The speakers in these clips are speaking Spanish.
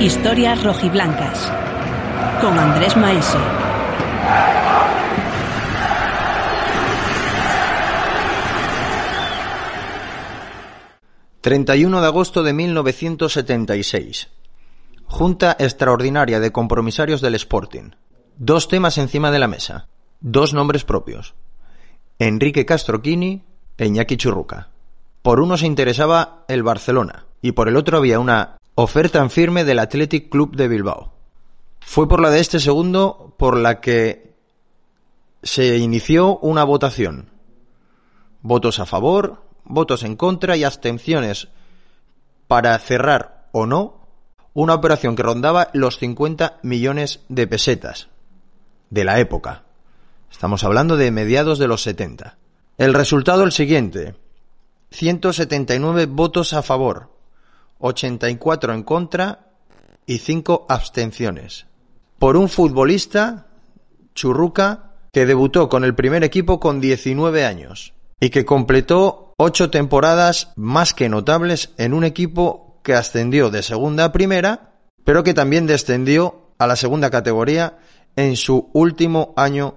Historias rojiblancas. Con Andrés Maese. ...31 de agosto de 1976... ...Junta Extraordinaria de Compromisarios del Sporting... ...dos temas encima de la mesa... ...dos nombres propios... ...Enrique Castroquini... ...Eñaki Churruca... ...por uno se interesaba el Barcelona... ...y por el otro había una oferta en firme del Athletic Club de Bilbao. Fue por la de este segundo por la que se inició una votación. Votos a favor, votos en contra y abstenciones para cerrar o no una operación que rondaba los 50 millones de pesetas de la época. Estamos hablando de mediados de los 70. El resultado el siguiente. 179 votos a favor, 84 en contra y 5 abstenciones. Por un futbolista, Churruca, que debutó con el primer equipo con 19 años y que completó 8 temporadas más que notables en un equipo que ascendió de segunda a primera, pero que también descendió a la segunda categoría en su último año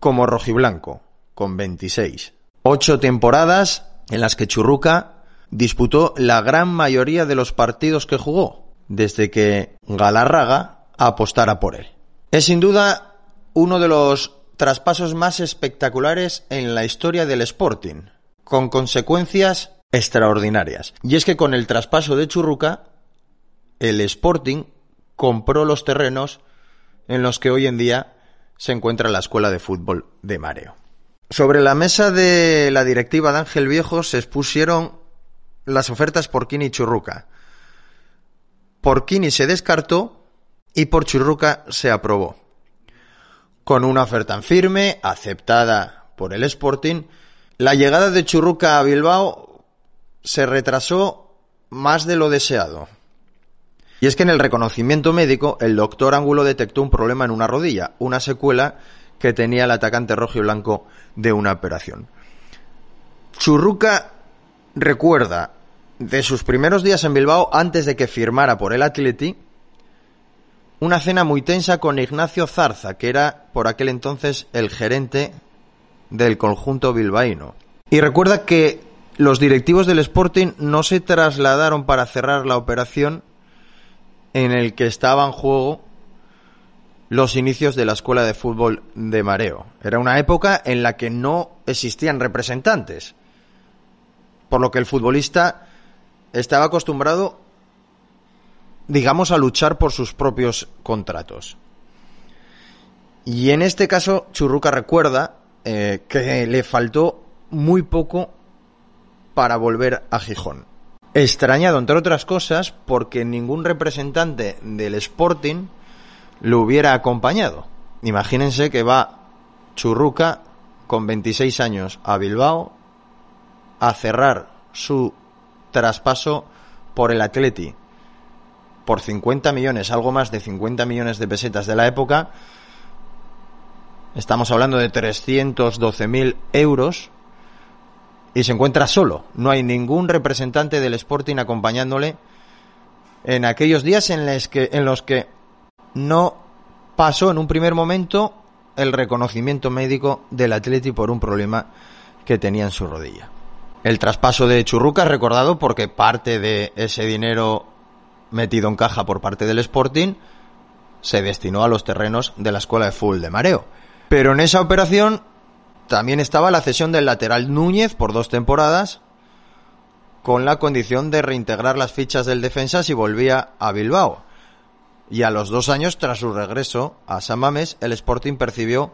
como rojiblanco, con 26. 8 temporadas en las que Churruca disputó la gran mayoría de los partidos que jugó, desde que Galarraga apostara por él. Es sin duda uno de los traspasos más espectaculares en la historia del Sporting, con consecuencias extraordinarias. Y es que con el traspaso de Churruca, el Sporting compró los terrenos en los que hoy en día se encuentra la Escuela de Fútbol de Mareo. Sobre la mesa de la directiva de Ángel Viejo se expusieron las ofertas Porquini y Churruca. Por Kini se descartó y por Churruca se aprobó. Con una oferta firme, aceptada por el Sporting, la llegada de Churruca a Bilbao se retrasó más de lo deseado. Y es que en el reconocimiento médico, el doctor Ángulo detectó un problema en una rodilla, una secuela que tenía el atacante rojo y blanco de una operación. Churruca recuerda de sus primeros días en Bilbao antes de que firmara por el Atleti, una cena muy tensa con Ignacio Zarza, que era por aquel entonces el gerente del conjunto bilbaíno. Y recuerda que los directivos del Sporting no se trasladaron para cerrar la operación en el que estaba en juego los inicios de la escuela de fútbol de Mareo. Era una época en la que no existían representantes, por lo que el futbolista estaba acostumbrado, digamos, a luchar por sus propios contratos. Y en este caso, Churruca recuerda eh, que le faltó muy poco para volver a Gijón. Extrañado, entre otras cosas, porque ningún representante del Sporting lo hubiera acompañado. Imagínense que va Churruca con 26 años a Bilbao a cerrar su traspaso por el Atleti por 50 millones, algo más de 50 millones de pesetas de la época. Estamos hablando de 312.000 euros. Y se encuentra solo. No hay ningún representante del Sporting acompañándole en aquellos días en, en los que no pasó en un primer momento el reconocimiento médico del Atleti por un problema que tenía en su rodilla. El traspaso de Churruca es recordado porque parte de ese dinero metido en caja por parte del Sporting se destinó a los terrenos de la escuela de fútbol de Mareo. Pero en esa operación también estaba la cesión del lateral Núñez por dos temporadas con la condición de reintegrar las fichas del defensa si volvía a Bilbao. Y a los dos años tras su regreso a San Mames, el Sporting percibió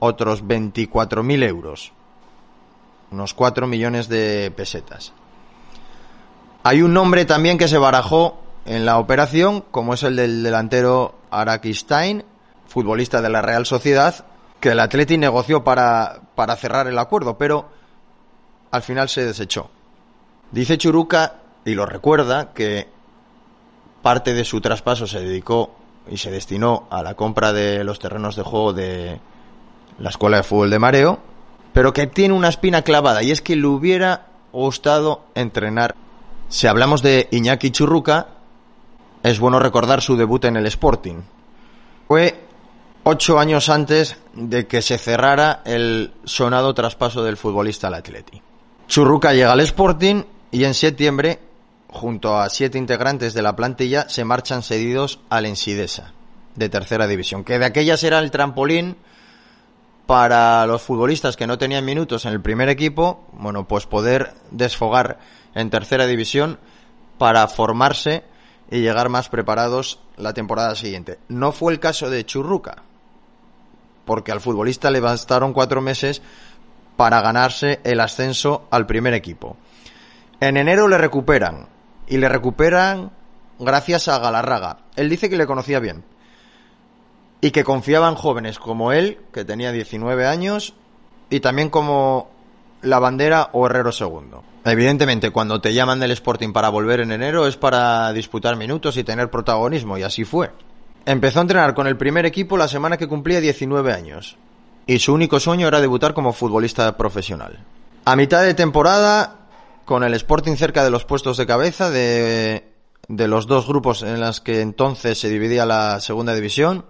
otros 24.000 euros unos 4 millones de pesetas. Hay un nombre también que se barajó en la operación, como es el del delantero Stein, futbolista de la Real Sociedad, que el Atleti negoció para, para cerrar el acuerdo, pero al final se desechó. Dice Churuca, y lo recuerda, que parte de su traspaso se dedicó y se destinó a la compra de los terrenos de juego de la Escuela de Fútbol de Mareo, pero que tiene una espina clavada y es que le hubiera gustado entrenar. Si hablamos de Iñaki Churruca, es bueno recordar su debut en el Sporting. Fue ocho años antes de que se cerrara el sonado traspaso del futbolista al Atleti. Churruca llega al Sporting y en septiembre, junto a siete integrantes de la plantilla, se marchan cedidos al Ensidesa, de tercera división, que de aquellas era el trampolín para los futbolistas que no tenían minutos en el primer equipo, bueno, pues poder desfogar en tercera división para formarse y llegar más preparados la temporada siguiente. No fue el caso de Churruca, porque al futbolista le bastaron cuatro meses para ganarse el ascenso al primer equipo. En enero le recuperan, y le recuperan gracias a Galarraga. Él dice que le conocía bien y que confiaban jóvenes como él, que tenía 19 años, y también como la bandera o Herrero segundo. Evidentemente, cuando te llaman del Sporting para volver en enero es para disputar minutos y tener protagonismo, y así fue. Empezó a entrenar con el primer equipo la semana que cumplía 19 años, y su único sueño era debutar como futbolista profesional. A mitad de temporada, con el Sporting cerca de los puestos de cabeza de, de los dos grupos en los que entonces se dividía la segunda división,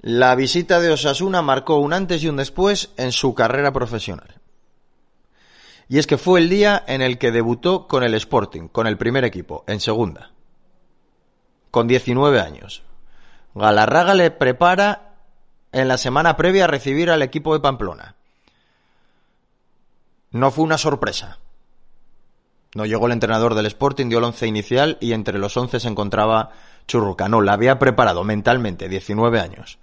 la visita de Osasuna marcó un antes y un después en su carrera profesional. Y es que fue el día en el que debutó con el Sporting, con el primer equipo, en segunda, con 19 años. Galarraga le prepara en la semana previa a recibir al equipo de Pamplona. No fue una sorpresa. No llegó el entrenador del Sporting, dio el once inicial y entre los once se encontraba Churruca. No, la había preparado mentalmente, 19 años.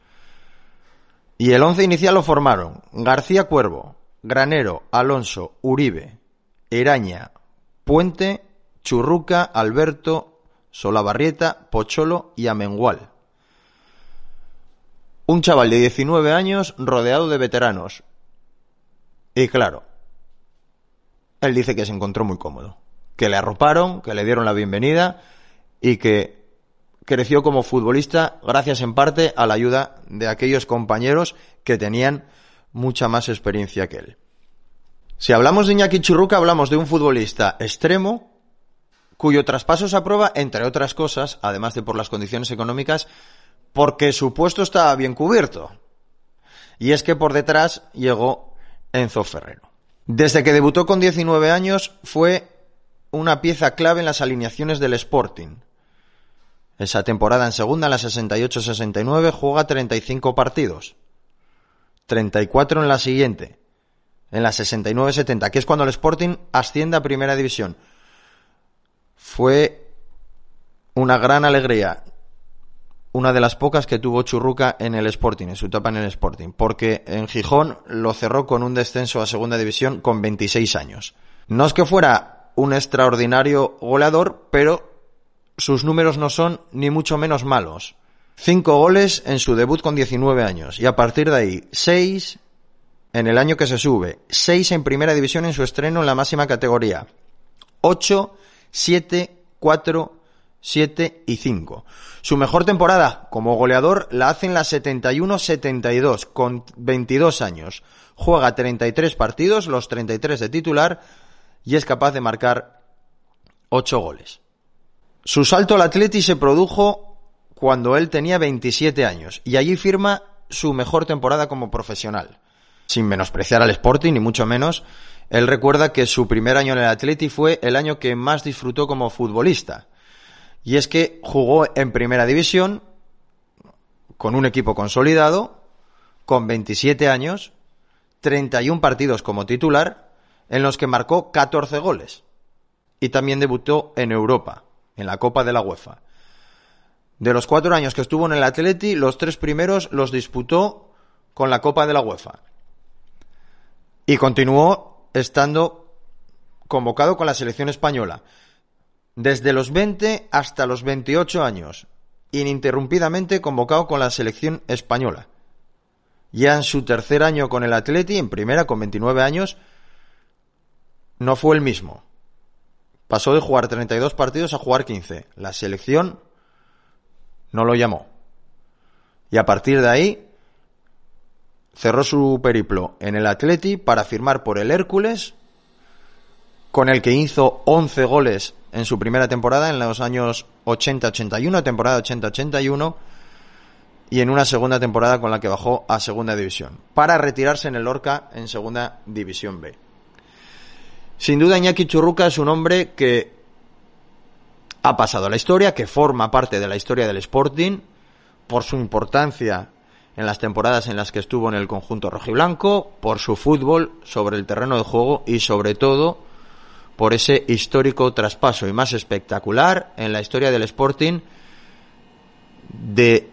Y el once inicial lo formaron García Cuervo, Granero, Alonso, Uribe, Eraña, Puente, Churruca, Alberto, Solabarrieta, Pocholo y Amengual. Un chaval de 19 años rodeado de veteranos. Y claro, él dice que se encontró muy cómodo, que le arroparon, que le dieron la bienvenida y que creció como futbolista gracias en parte a la ayuda de aquellos compañeros que tenían mucha más experiencia que él. Si hablamos de Iñaki Churruca, hablamos de un futbolista extremo cuyo traspaso se aprueba, entre otras cosas, además de por las condiciones económicas, porque su puesto estaba bien cubierto. Y es que por detrás llegó Enzo Ferrero. Desde que debutó con 19 años fue una pieza clave en las alineaciones del Sporting. Esa temporada en segunda, en la 68-69, juega 35 partidos. 34 en la siguiente, en la 69-70, que es cuando el Sporting asciende a Primera División. Fue una gran alegría, una de las pocas que tuvo Churruca en el Sporting, en su etapa en el Sporting, porque en Gijón lo cerró con un descenso a Segunda División con 26 años. No es que fuera un extraordinario goleador, pero sus números no son ni mucho menos malos. Cinco goles en su debut con 19 años y a partir de ahí seis en el año que se sube, seis en primera división en su estreno en la máxima categoría, ocho, siete, cuatro, siete y cinco. Su mejor temporada como goleador la hace en la 71-72, con 22 años. Juega 33 partidos, los 33 de titular, y es capaz de marcar 8 goles. Su salto al Atleti se produjo cuando él tenía 27 años y allí firma su mejor temporada como profesional. Sin menospreciar al Sporting, ni mucho menos, él recuerda que su primer año en el Atleti fue el año que más disfrutó como futbolista. Y es que jugó en primera división, con un equipo consolidado, con 27 años, 31 partidos como titular, en los que marcó 14 goles. Y también debutó en Europa en la Copa de la UEFA. De los cuatro años que estuvo en el Atleti, los tres primeros los disputó con la Copa de la UEFA. Y continuó estando convocado con la selección española. Desde los 20 hasta los 28 años, ininterrumpidamente convocado con la selección española. Ya en su tercer año con el Atleti, en primera con 29 años, no fue el mismo. Pasó de jugar 32 partidos a jugar 15. La selección no lo llamó. Y a partir de ahí cerró su periplo en el Atleti para firmar por el Hércules, con el que hizo 11 goles en su primera temporada en los años 80-81, temporada 80-81 y en una segunda temporada con la que bajó a segunda división, para retirarse en el Orca en segunda división B. Sin duda, Iñaki Churruca es un hombre que ha pasado a la historia, que forma parte de la historia del Sporting por su importancia en las temporadas en las que estuvo en el conjunto rojiblanco, por su fútbol sobre el terreno de juego y sobre todo por ese histórico traspaso y más espectacular en la historia del Sporting de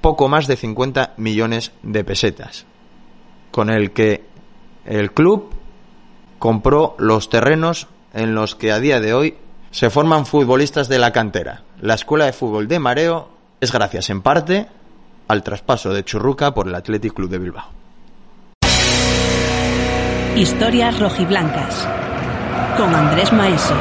poco más de 50 millones de pesetas, con el que el club compró los terrenos en los que a día de hoy se forman futbolistas de la cantera. La escuela de fútbol de Mareo es gracias en parte al traspaso de Churruca por el Athletic Club de Bilbao. Historias rojiblancas con Andrés Maese.